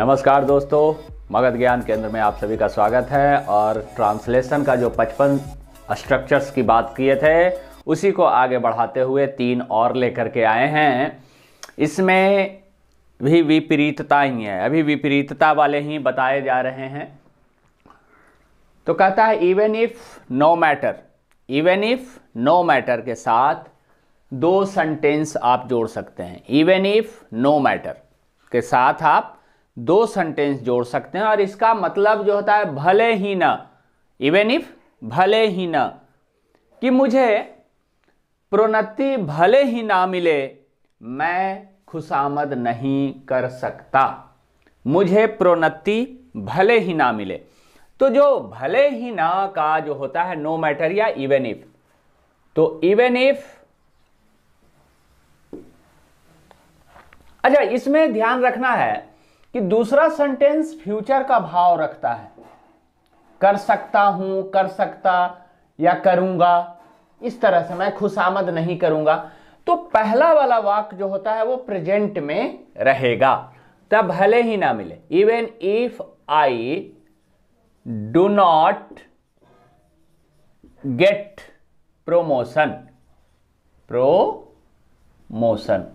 नमस्कार दोस्तों मगध ज्ञान केंद्र में आप सभी का स्वागत है और ट्रांसलेशन का जो 55 स्ट्रक्चर्स की बात किए थे उसी को आगे बढ़ाते हुए तीन और लेकर के आए हैं इसमें भी विपरीतता ही है अभी विपरीतता वाले ही बताए जा रहे हैं तो कहता है even if no matter even if no matter के साथ दो सेंटेंस आप जोड़ सकते हैं इवन इफ नो मैटर के साथ आप दो सेंटेंस जोड़ सकते हैं और इसका मतलब जो होता है भले ही ना इवन इफ भले ही ना कि मुझे प्रोन्नति भले ही ना मिले मैं खुशामद नहीं कर सकता मुझे प्रोन्नति भले ही ना मिले तो जो भले ही ना का जो होता है नो मैटर या इवन इफ तो इवन इफ अच्छा इसमें ध्यान रखना है कि दूसरा सेंटेंस फ्यूचर का भाव रखता है कर सकता हूं कर सकता या करूंगा इस तरह से मैं खुशामद नहीं करूंगा तो पहला वाला वाक जो होता है वो प्रेजेंट में रहेगा तब भले ही ना मिले even if I do not get promotion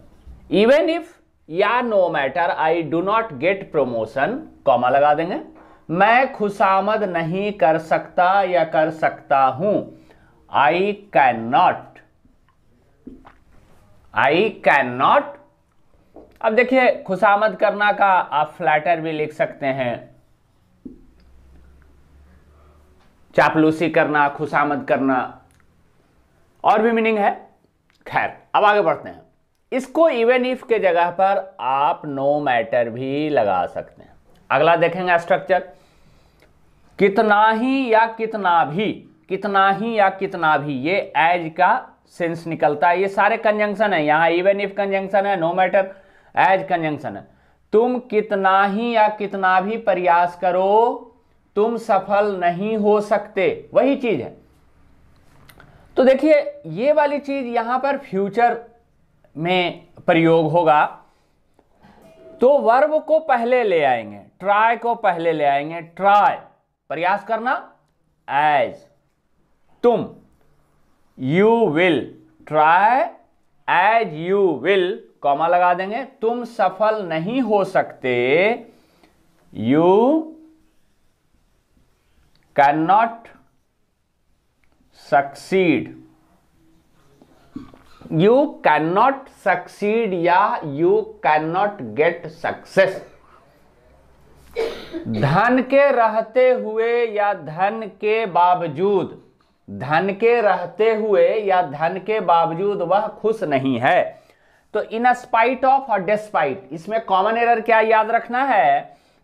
even if या no matter I do not get promotion comma लगा देंगे मैं खुशामद नहीं कर सकता या कर सकता हूं I can not I can not अब देखिए खुशामद करना का आप फ्लैटर भी लिख सकते हैं चापलूसी करना खुशामद करना और भी मीनिंग है खैर अब आगे बढ़ते हैं इसको इवन इफ के जगह पर आप नो मैटर भी लगा सकते हैं अगला देखेंगे स्ट्रक्चर कितना ही या कितना भी कितना ही या कितना भी ये एज का सेंस निकलता है ये सारे कंजंक्शन है यहां इवन इफ कंजंक्शन है नो मैटर एज कंजंक्शन है तुम कितना ही या कितना भी प्रयास करो तुम सफल नहीं हो सकते वही चीज है तो देखिए ये वाली चीज यहां पर फ्यूचर में प्रयोग होगा तो वर्ब को पहले ले आएंगे ट्राई को पहले ले आएंगे ट्राई प्रयास करना एज तुम you will try as you will comma लगा देंगे तुम सफल नहीं हो सकते you can not succeed you can not succeed या you can not get success धन के रहते हुए या धन के बावजूद धन के रहते हुए या धन के बावजूद वह खुश नहीं है तो इन स्पाइट ऑफ और डिस्पाइट इसमें कॉमन एरर क्या याद रखना है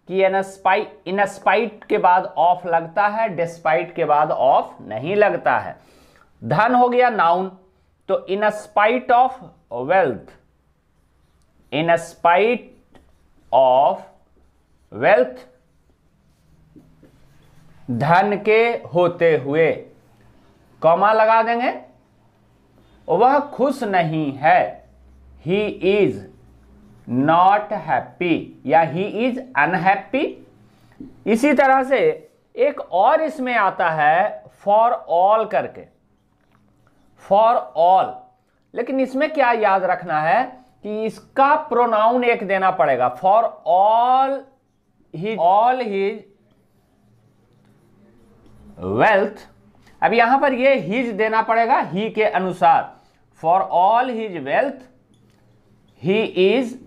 कि इन स्पाइट के बाद ऑफ लगता है डिस्पाइट के बाद ऑफ नहीं लगता है धन हो गया नाउन तो in spite of wealth in spite of wealth धन के होते हुए कॉमा लगा देंगे वह खुश नहीं है ही इज नॉट हैप्पी या ही इज अनहैप्पी इसी तरह से एक और इसमें आता है फॉर ऑल करके फॉर ऑल लेकिन इसमें क्या याद रखना है कि इसका प्रोनाउन एक देना पड़ेगा for all he all his wealth अब यहां पर ये हिज देना पड़ेगा ही के अनुसार for all his wealth he is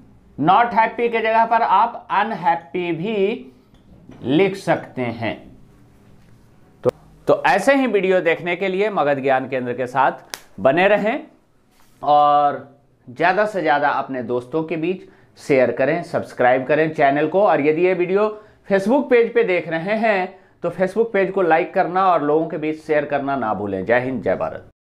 not happy के जगह पर आप अनहैप्पी भी लिख सकते हैं तो ऐसे ही वीडियो देखने के लिए मगध ज्ञान केंद्र के साथ बने रहें और ज़्यादा से ज़्यादा अपने दोस्तों के बीच शेयर करें सब्सक्राइब करें चैनल को और यदि ये वीडियो फेसबुक पेज पे देख रहे हैं तो फेसबुक पेज को लाइक करना और लोगों के बीच शेयर करना ना भूलें जय हिंद जय भारत